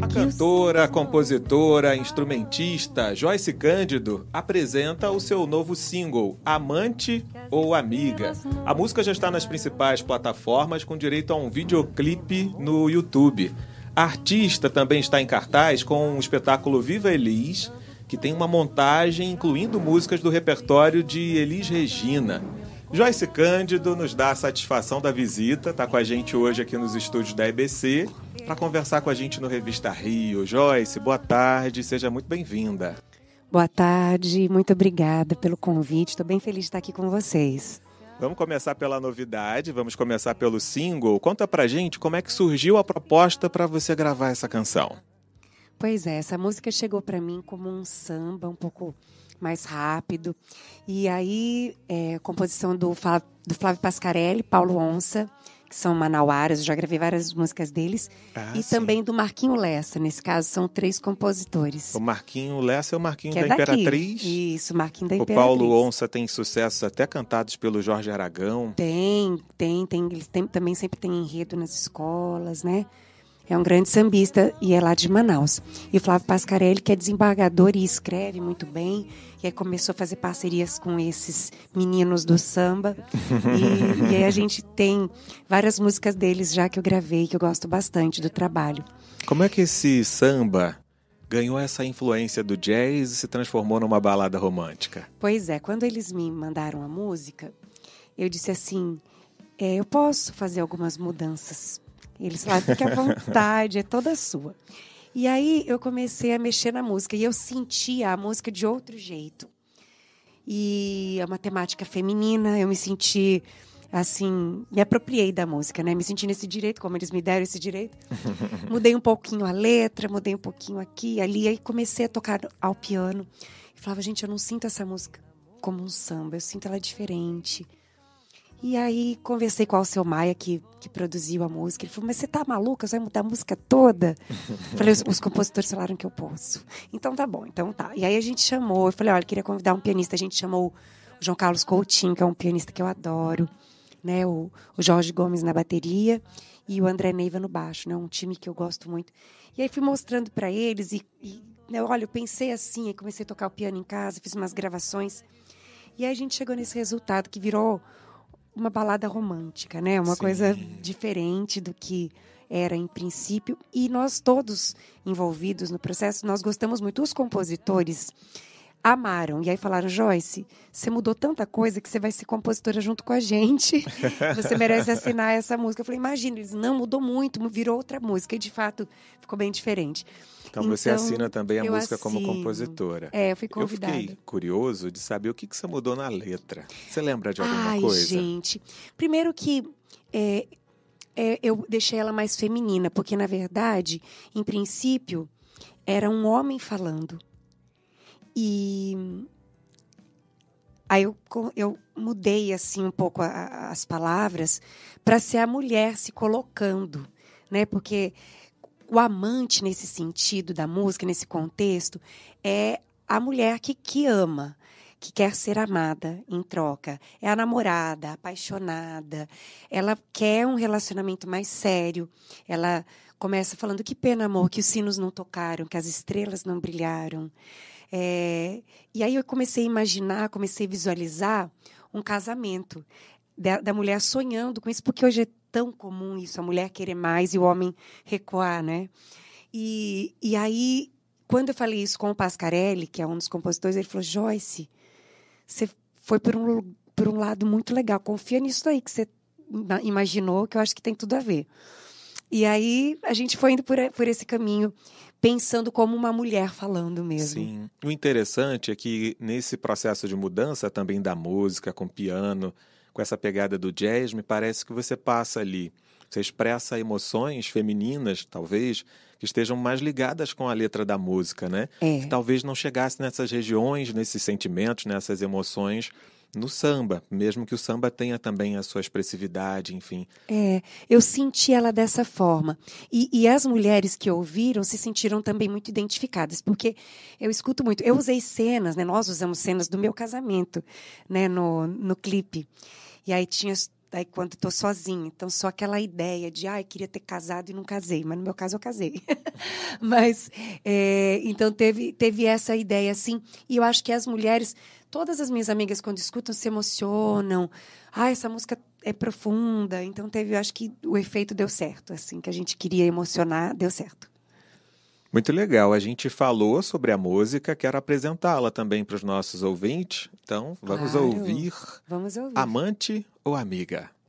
A cantora, compositora, instrumentista Joyce Cândido apresenta o seu novo single, Amante ou Amiga. A música já está nas principais plataformas com direito a um videoclipe no YouTube. A artista também está em cartaz com o espetáculo Viva Elis, que tem uma montagem incluindo músicas do repertório de Elis Regina. Joyce Cândido nos dá a satisfação da visita, está com a gente hoje aqui nos estúdios da EBC para conversar com a gente no Revista Rio. Joyce, boa tarde, seja muito bem-vinda. Boa tarde, muito obrigada pelo convite, estou bem feliz de estar aqui com vocês. Vamos começar pela novidade, vamos começar pelo single. Conta pra gente como é que surgiu a proposta para você gravar essa canção. Pois é, essa música chegou para mim como um samba um pouco mais rápido. E aí, é, composição do, do Flávio Pascarelli, Paulo Onça, que são manauaras, eu já gravei várias músicas deles. Ah, e sim. também do Marquinho Lessa, nesse caso são três compositores. O Marquinho Lessa é o Marquinho que da é Imperatriz. Isso, Marquinho da Imperatriz. O Paulo Onça tem sucessos até cantados pelo Jorge Aragão. Tem, tem, tem. Eles tem, também sempre tem enredo nas escolas, né? é um grande sambista e é lá de Manaus. E Flávio Pascarelli, que é desembargador e escreve muito bem, e aí começou a fazer parcerias com esses meninos do samba. e, e aí a gente tem várias músicas deles já que eu gravei, que eu gosto bastante do trabalho. Como é que esse samba ganhou essa influência do jazz e se transformou numa balada romântica? Pois é, quando eles me mandaram a música, eu disse assim: é, eu posso fazer algumas mudanças eles falaram, ah, fique à vontade, é toda sua. E aí eu comecei a mexer na música e eu sentia a música de outro jeito. E é uma temática feminina, eu me senti assim, me apropriei da música, né? Me senti nesse direito, como eles me deram esse direito. mudei um pouquinho a letra, mudei um pouquinho aqui, ali, aí comecei a tocar ao piano. E falava, gente, eu não sinto essa música como um samba, eu sinto ela diferente. E aí conversei com o Alceu Maia, que, que produziu a música. Ele falou, mas você tá maluca? Você vai mudar a música toda? Eu falei, os, os, compositores falaram que eu posso. Então tá bom, então tá. E aí a gente chamou, eu falei, olha, queria convidar um pianista. A gente chamou o João Carlos Coutinho, que é um pianista que eu adoro. Né, o, o Jorge Gomes na bateria e o André Neiva no baixo, né, um time que eu gosto muito. E aí fui mostrando para eles e, e né, olha, eu pensei assim, aí comecei a tocar o piano em casa, fiz umas gravações. E aí a gente chegou nesse resultado que virou uma balada romântica, né? Uma Sim. coisa diferente do que era em princípio. E nós todos envolvidos no processo, nós gostamos muito, os compositores amaram. E aí falaram: Joyce, você mudou tanta coisa que você vai ser compositora junto com a gente. Você merece assinar essa música. Eu falei: imagina, eles não mudou muito, virou outra música. E de fato ficou bem diferente. Então, então você assina também a música assino. como compositora. É, eu fui convidada. Eu fiquei curioso de saber o que, que você mudou na letra. Você lembra de alguma Ai, coisa? gente. Primeiro que. É, é, eu deixei ela mais feminina, porque na verdade, em princípio, era um homem falando. E aí eu, eu mudei assim um pouco a, as palavras para ser a mulher se colocando, né? Porque o amante nesse sentido da música, nesse contexto, é a mulher que, que ama, que quer ser amada em troca. É a namorada, a apaixonada. Ela quer um relacionamento mais sério. Ela começa falando: que pena, amor, que os sinos não tocaram, que as estrelas não brilharam. É, e aí eu comecei a imaginar, comecei a visualizar um casamento da, da mulher sonhando com isso, porque hoje é tão comum isso, a mulher querer mais e o homem recuar, né? E, e aí, quando eu falei isso com o Pascarelli, que é um dos compositores, ele falou: Joyce, você foi por um, por um lado muito legal, confia nisso aí que você imaginou, que eu acho que tem tudo a ver. E aí a gente foi indo por, por esse caminho, pensando como uma mulher falando mesmo. Sim. O interessante é que nesse processo de mudança também da música, com piano, com essa pegada do jazz, me parece que você passa ali. Você expressa emoções femininas, talvez, que estejam mais ligadas com a letra da música, né? É. Que talvez não chegasse nessas regiões, nesses sentimentos, nessas emoções no samba, mesmo que o samba tenha também a sua expressividade, enfim. É, eu senti ela dessa forma. E, e as mulheres que ouviram se sentiram também muito identificadas, porque eu escuto muito. Eu usei cenas, né? Nós usamos cenas do meu casamento, né? No, no clipe. E aí tinha Daí quando estou sozinha, então só aquela ideia de, ah, queria ter casado e não casei, mas no meu caso eu casei. mas é, então teve teve essa ideia assim, e eu acho que as mulheres, todas as minhas amigas quando escutam se emocionam. Ah, essa música é profunda, então teve, eu acho que o efeito deu certo, assim, que a gente queria emocionar, deu certo. Muito legal. A gente falou sobre a música, quero apresentá-la também para os nossos ouvintes. Então, vamos claro. ouvir. Vamos ouvir. Amante ou amiga?